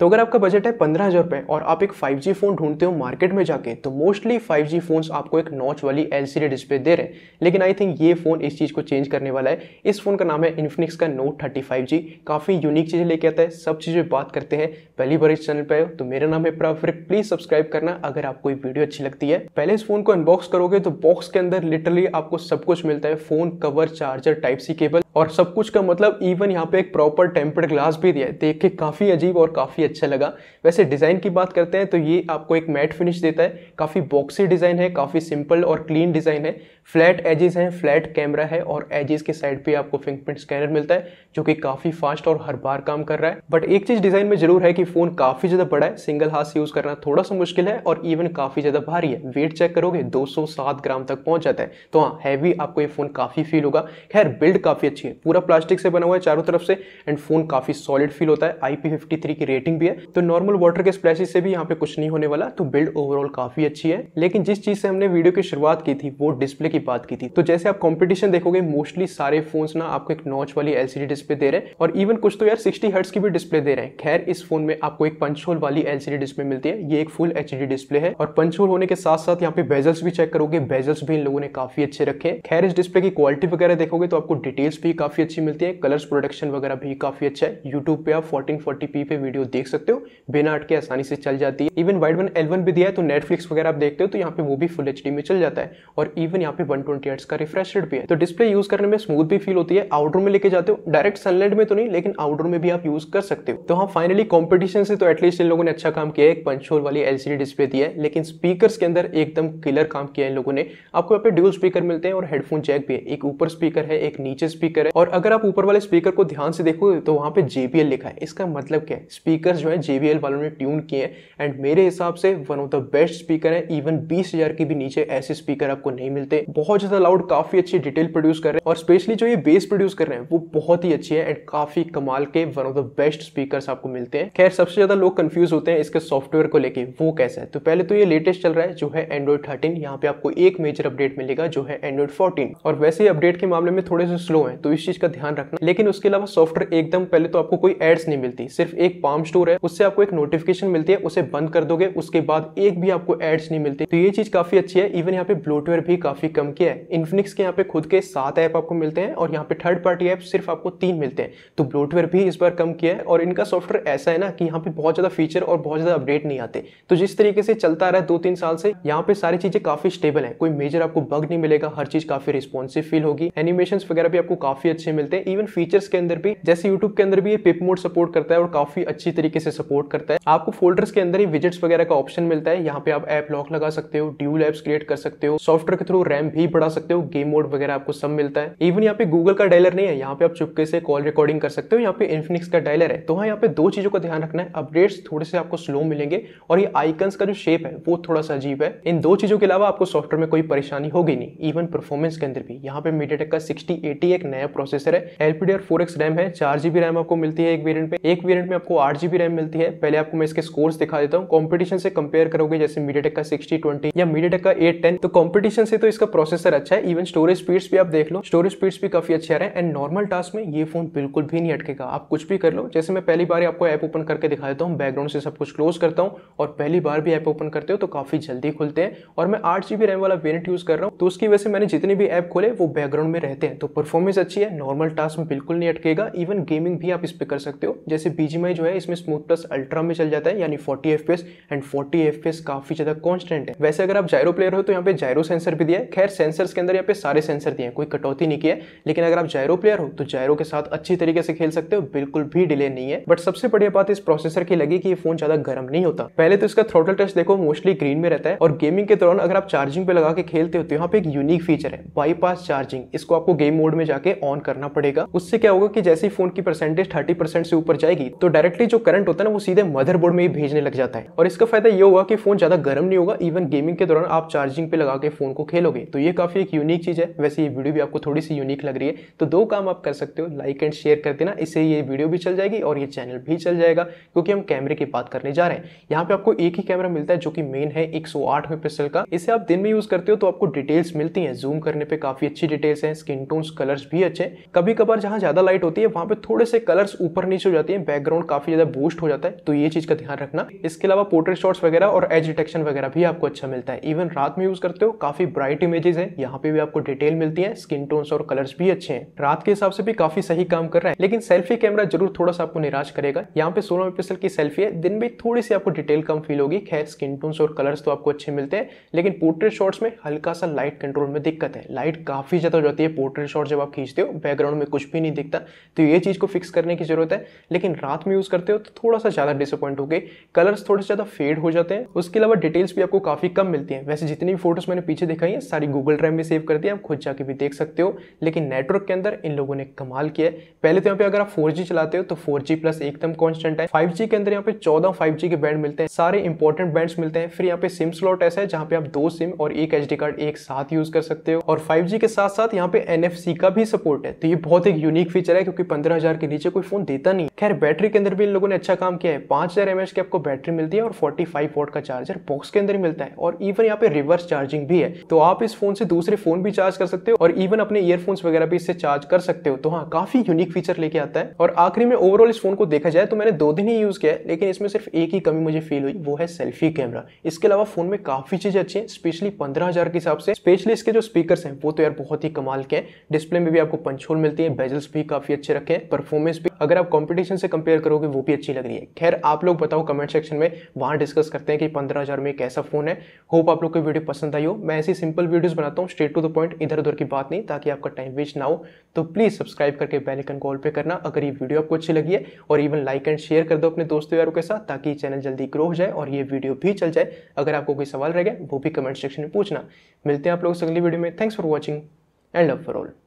तो अगर आपका बजट है पंद्रह हज़ार रुपये और आप एक 5G फ़ोन ढूंढते हो मार्केट में जाके तो मोस्टली 5G फ़ोन्स आपको एक नॉच वाली एलसीडी डिस्प्ले दे रहे हैं लेकिन आई थिंक ये फ़ोन इस चीज़ को चेंज करने वाला है इस फ़ोन का नाम है इन्फिनिक्स का नोट 35G काफ़ी यूनिक चीज़ें लेके आता है सब चीज़ें बात करते हैं पहली बार इस चैनल पर तो मेरा नाम है प्राफिर प्लीज़ सब्सक्राइब करना अगर आपको ये वीडियो अच्छी लगती है पहले इस फ़ोन को अनबॉक्स करोगे तो बॉक्स के अंदर लिटरली आपको सब कुछ मिलता है phone cover charger type C cable और सब कुछ का मतलब इवन यहाँ पे एक प्रॉपर टेम्पर्ड ग्लास भी दिया है देख के काफ़ी अजीब और काफ़ी काफ़ी अच्छा लगा वैसे डिज़ाइन की बात करते हैं तो ये आपको एक मैट फिनिश देता है काफ़ी बॉक्सी डिज़ाइन है काफ़ी सिंपल और क्लीन डिज़ाइन है फ्लैट एजिस हैं फ्लैट कैमरा है और एजिस के साइड पे आपको फिंगरप्रिंट स्कैनर मिलता है जो कि काफ़ी फास्ट और हर बार काम कर रहा है बट एक चीज़ डिज़ाइन में जरूर है कि फ़ोन काफ़ी ज़्यादा बड़ा है सिंगल हाथ से यूज़ करना थोड़ा सा मुश्किल है और इवन काफ़ी ज़्यादा भारी है वेट चेक करोगे 207 ग्राम तक पहुंच जाता है तो हाँ हैवी आपको ये फ़ोन काफ़ी फील होगा खैर बिल्ड काफ़ी अच्छी है पूरा प्लास्टिक से बना हुआ है चारों तरफ से एंड फ़ोन काफ़ी सॉलिड फील होता है आई की रेटिंग भी है तो नॉर्मल वाटर के स्प्लैशेज से भी यहाँ पे कुछ नहीं होने वाला तो बिल्ड ओवरऑल काफ़ी अच्छी है लेकिन जिस चीज़ से हमने वीडियो की शुरुआत की थी वो डिस्प्ले की की बात की थी तो जैसे आप कॉम्पिटिशन देखोगे मोस्टली सारे फोन ना आपको एक नॉच वाली एलसीडी डिस्प्ले दे रहे हैं और इवन कुछ तो यार सिक्सटी हर्ट्स की भी डिस्प्ले दे रहे हैं खैर इस फोन में आपको एक पंचोल वाली एलसीडी डिस्प्ले मिलती है ये एक फुल एच डिस्प्ले है और पंचोल होने के साथ साथ यहाँ पे बेजल्स भी चेक करोगे बेजल्स भी इन लोगों ने काफी अच्छे रखे हैं खैर इस डिस्प्ले की क्वालिटी वगैरह देखोगे तो आपको डिटेल्स भी काफी अच्छी मिलती है कलर्स प्रोडक्शन वगैरह भी काफी अच्छा है यूट्यूब पे आप फोर्टीन फोर्टी पे वीडियो देख सकते हो बिना अटके आसानी से चल जाती है इवन वाइड वन एलवन भी दिया है तो नेटफ्लिक्स वगैरह आप देखते हो तो यहाँ पे वो भी फुल एच में चल जाता है और इवन यहाँ में वन ट्वेंटी का रिफ्रेश रेट भी है तो डिस्प्ले यूज करने में स्मूथ भी फील होती है आउटडोर में लेके जाते हो डायरेक्ट सनलाइट में तो नहीं लेकिन आउटडोर में भी आप यूज कर सकते हो तो हाँ फाइनली कॉम्पिटिशन से तो एटलीस्ट इन लोगों ने अच्छा काम किया है एक पंचोल वाली एलसीडी डिस्प्ले दी है लेकिन स्पीकर के अंदर एकदम क्लियर काम किया है इन लोगों ने आपको यहाँ पे ड्यूल स्पीकर मिलते हैं और हेडफोन जैक भी है एक ऊपर स्पीकर है एक नीचे स्पीकर है और अगर आप ऊपर वाले स्पीकर को ध्यान से देखो तो वहाँ पे जेबीएल लिखा है इसका मतलब क्या है स्पीकर जो है जेबीएल वालों ने ट्यून किए हैं एंड मेरे हिसाब से one of the best speaker है इवन बीस हजार के भी नीचे ऐसे स्पीकर आपको नहीं मिलते बहुत ज़्यादा लाउड काफ़ी अच्छी डिटेल प्रोड्यूस कर रहे हैं और स्पेशली जो ये बेस प्रोड्यूस कर रहे हैं वो बहुत ही अच्छी है एंड काफ़ी कमाल के one of the best speaker आपको मिलते हैं खैर सबसे ज़्यादा लोग कन्फ्यूज होते हैं इसके सॉफ्टवेयर को लेकर वो कैसा है तो पहले तो ये लेटेस्ट चल रहा है जो है एंड्रॉइड थर्टीन यहाँ पे आपको एक मेजर अपडेट मिलेगा जो है एंड्रॉइड फोर्टीन और वैसे ही अपडेट के मामले में थोड़े से स्लो है तो इस चीज़ का ध्यान रखना लेकिन उसके अलावा सॉफ्टवेयर एकदम पहले तो आपको कोई एड्स नहीं मिलती सिर्फ एक पाम स्टोर है उससे आपको एक नोटिफिकेशन मिलती है उसे बंद कर दोगे उसके बाद एक भी आपको एड्स नहीं मिलती तो ये चीज़ काफ़ी अच्छी है इवन यहाँ पे ब्लोटवेयर भी काफ़ी कम की है इन्फिनिक्स के यहाँ पे खुद के सात ऐप आपको मिलते हैं और यहाँ पे थर्ड पार्टी ऐप सिर्फ आपको तीन मिलते हैं तो ब्लोटवेयर भी इस बार कम किया है और इनका सॉफ्टवेयर ऐसा है ना कि यहाँ पे बहुत ज़्यादा फीचर और बहुत ज़्यादा अपडेट नहीं आते तो जिस तरीके से चलता आ रहा है दो तीन साल से यहाँ पे सारी चीज़ें काफ़ी स्टेबल है कोई मेजर आपको बग नहीं मिलेगा हर चीज़ काफ़ी रिस्पॉन्सिव फील होगी एनिमेशन वगैरह भी आपको काफ़ी अच्छे मिलते हैं इवन फीचर्स के अंदर भी जैसे यूट्यूब के अंदर भी ये पिप मोड सपोर्ट करता है और काफ़ी अच्छी तरीके से सपोर्ट करता है आपको फोल्डर्स के अंदर ही विजिट्स वगैरह का ऑप्शन मिलता है यहाँ पे आप ऐप लॉक लगा सकते हो ड्यूल एप्स क्रिएट कर सकते हो सॉफ्टवेयर के थ्रू रैम भी पढ़ा सकते हो गेम मोड वगैरह आपको सब मिलता है इवन यहाँ पे गूगल का डायलर नहीं है यहाँ पे आप चुपके से कॉल रिकॉर्डिंग कर सकते हो यहाँ पे इन्फिनिक्स का डायलर है तो हाँ यहाँ पे दो चीजों का ध्यान रखना है अपडेट्स थोड़े से आपको स्लो मिलेंगे और ये आइकन्स का जो शेप है वो थोड़ा सा अजीब है इन दो चीजों के अलावा आपको सॉफ्टवेयर में कोई परेशानी होगी नहीं इवन परफॉर्मेंस के अंदर भी यहाँ पे मीडिया का सिक्सटी एटी एक नया प्रोसेसर है एलपीडी और फोर रैम है चार जीबी रैम आपको मिलती है एक वेरियंट पे एक वेरियंट में आपको आठ जीबी रैम मिलती है पहले आपको मैं इसके स्कोर्स दिखा देता हूँ कॉम्पिटिशन से कंपेयर करोगे जैसे मीडिया का सिक्सटी ट्वेंटी या मीडिया का एट टेन तो कॉम्पिटिशन से तो इसका प्रोसेसर अच्छा है इवन स्टोरेज स्पीड्स भी आप देख लो स्टोरेज स्पीड्स भी काफी अच्छे आ रहे हैं एंड नॉर्मल टास्क में ये फोन बिल्कुल भी नहीं अटकेगा आप कुछ भी कर लो जैसे मैं पहली बार आपको ऐप ओपन करके दिखा देता हूँ बैकग्राउंड से सब कुछ क्लोज करता हूँ और पहली बार भी ऐप ओपन करते हो तो काफी जल्दी खुलते हैं और मैं आठ जीबी रैम वाला वेरियंट यूज कर रहा हूँ तो उसकी वजह से मैंने जितने भी ऐप खोले वो बैकग्राउंड में रहते हैं तो परफॉर्मेंस अच्छी है नॉर्मल टास्क में बिल्कुल नहीं अटकेगा इवन गेमिंग भी आप इस पर कर सकते हो जैसे बीजीएमआई जो है इसमें स्मूथ प्लस अल्ट्रा में चल जाता है यानी forty F and forty F काफी ज्यादा कॉन्स्टेंट है वैसे अगर आप जायरो प्लेयर हो तो यहाँ पे जायरो सेंसर भी दिया है खैर सेंसर्स के अंदर यहाँ पे सारे सेंसर दिए हैं कोई कटौती नहीं की है लेकिन अगर आप जायरो प्लेयर हो तो जायरो के साथ अच्छी तरीके से खेल सकते हो बिल्कुल भी डिले नहीं है बट सबसे बढ़िया बात इस प्रोसेसर की लगी कि ये फोन ज्यादा गर्म नहीं होता पहले तो इसका थ्रोटल टेस्ट देखो मोस्टली ग्रीन में रहता है और गेमिंग के दौरान अगर आप चार्जिंग पे लगा के खेलते हो तो यहाँ पे एक यूनिक फीचर है बाईपास चार्जिंग इसको आपको गेम मोड में जाके ऑन करना पड़ेगा उससे क्या होगा कि जैसे ही फोन की परसेंटेज थर्टी परसेंट से ऊपर जाएगी तो डायरेक्टली जो करंट होता है ना वो सीधे मदरबोर्ड में ही भेजने लग जाता है और इसका फायदा ये होगा कि फोन ज्यादा गर्म नहीं होगा इवन गेमिंग के दौरान आप चार्जिंग पे लगा के फोन को खेलोगे तो तो ये काफ़ी एक यूनिक चीज़ है वैसे ये वीडियो भी आपको थोड़ी सी यूनिक लग रही है तो दो काम आप कर सकते हो लाइक एंड शेयर कर देना इससे ये वीडियो भी चल जाएगी और ये चैनल भी चल जाएगा क्योंकि हम कैमरे की बात करने जा रहे हैं यहाँ पे आपको एक ही कैमरा मिलता है जो कि मेन है एक सौ का इसे आप दिन में यूज़ करते हो तो आपको डिटेल्स मिलती हैं जूम करने पर काफ़ी अच्छी डिटेल्स हैं स्किन टोन्स कलर्स भी अच्छे कभी कभार जहाँ ज़्यादा लाइट होती है वहाँ पर थोड़े से कलर्स ऊपर नीचे हो जाते हैं बैकग्राउंड काफ़ी ज़्यादा बूस्ट हो जाता है तो ये चीज़ का ध्यान रखना इसके अलावा पोर्ट्रेट शॉट्स वगैरह और एज डिटेक्शन वगैरह भी आपको अच्छा मिलता है इवन रात में यूज़ करते हो काफ़ी ब्राइट इमेजेस चीज़ है यहाँ पे भी आपको डिटेल मिलती है स्किन टोन और कलर्स भी अच्छे हैं रात के हिसाब से भी काफी सही काम कर रहा है लेकिन सेल्फी कैमरा जरूर थोड़ा सा आपको निराश करेगा यहाँ पे सोलह मेगा की सेल्फी है दिन में थोड़ी सी आपको डिटेल कम फील होगी खैर स्किन टोन्स और कलर्स तो आपको अच्छे मिलते हैं लेकिन पोर्ट्रेट शॉट्स में हल्का सा लाइट कंट्रोल में दिक्कत है लाइट काफी ज्यादा हो जाती है पोर्ट्रेट शॉट जब आप खींचते हो बैकग्राउंड में कुछ भी नहीं दिखता तो ये चीज को फिक्स करने की जरूरत है लेकिन रात में यूज करते हो तो थोड़ा सा ज्यादा डिसअपॉइंट हो गए कलर्स थोड़े ज्यादा फेड हो जाते हैं उसके अलावा डिटेल्स भी आपको काफी कम मिलती है वैसे जितनी भी फोटोज मैंने पीछे दिखाई है सारी गूगल ड्राइव में सेव कर दिया आप खुद जाके भी देख सकते हो लेकिन नेटवर्क के अंदर इन लोगों ने कमाल किया है पहले तो यहाँ पे अगर आप फोर चलाते हो तो फोर प्लस एकदम कॉन्स्टेंट है फाइव के अंदर यहाँ पे चौदह फाइव के बैंड मिलते हैं सारे इंपॉर्टेंट बैंड मिलते हैं फिर यहाँ पे सिम स्लॉट ऐसा है जहाँ पे आप दो सिम और एक एच कार्ड एक साथ यूज कर सकते हो और फाइव के साथ साथ यहाँ पे एन का भी सपोर्ट है तो ये बहुत एक यूनिक फीचर है क्योंकि पंद्रह के नीचे कोई फोन देता नहीं खैर बैटरी के अंदर भी इन लोगों ने अच्छा काम किया है पांच हजार की आपको बैटरी मिलती है और फोर्टी फाइव वोट का चार्जर बॉक्स के अंदर मिलता है और इवन यहाँ पे रिवर्स चार्जिंग भी है तो आप इस फोन से दूसरे फोन भी चार्ज कर सकते हो और इवन अपने ईयरफोन्स वगैरह भी इससे चार्ज कर सकते हो तो हाँ काफी यूनिक फीचर लेके आता है और आखिरी में ओवरऑल इस फोन को देखा जाए तो मैंने दो दिन ही यूज किया है लेकिन इसमें सिर्फ एक ही कमी मुझे फील हुई वो है सेल्फी कैमरा इसके अलावा फोन में काफी चीजें अच्छी है स्पेशली पंद्रह हजार के हिसाब से स्पेशली इसके जो स्पीकर है वो तो यार बहुत ही कमाल के डिस्प्ले में भी आपको पंचोल मिलती है बेजल्स भी काफी अच्छे रखे हैं परफॉर्मेंस भी अगर आप कॉम्पिटिशन से कंपेयर करोगे वो भी अच्छी लग रही है खैर आप लोग बताओ कमेंट सेक्शन में वहां डिस्कस करते हैं कि पंद्रह में कैसा फोन है होप आप लोग को वीडियो पसंद आई हो मैं ऐसी सिंपल वीडियो वीडियोस बनाता हूँ स्ट्रेट टू द पॉइंट इधर उधर की बात नहीं ताकि आपका टाइम वेस्ट ना हो तो प्लीज़ सब्सक्राइब करके बेलाइकन कॉल पे करना अगर ये वीडियो आपको अच्छी लगी है और इवन लाइक एंड शेयर कर दो अपने दोस्तों यारों के साथ ताकि चैनल जल्दी ग्रो हो जाए और ये वीडियो भी चल जाए अगर आपको कोई सवाल रह गया वो भी कमेंट सेक्शन में पूछना मिलते हैं आप लोग अगली वीडियो में thanks for watching and love for all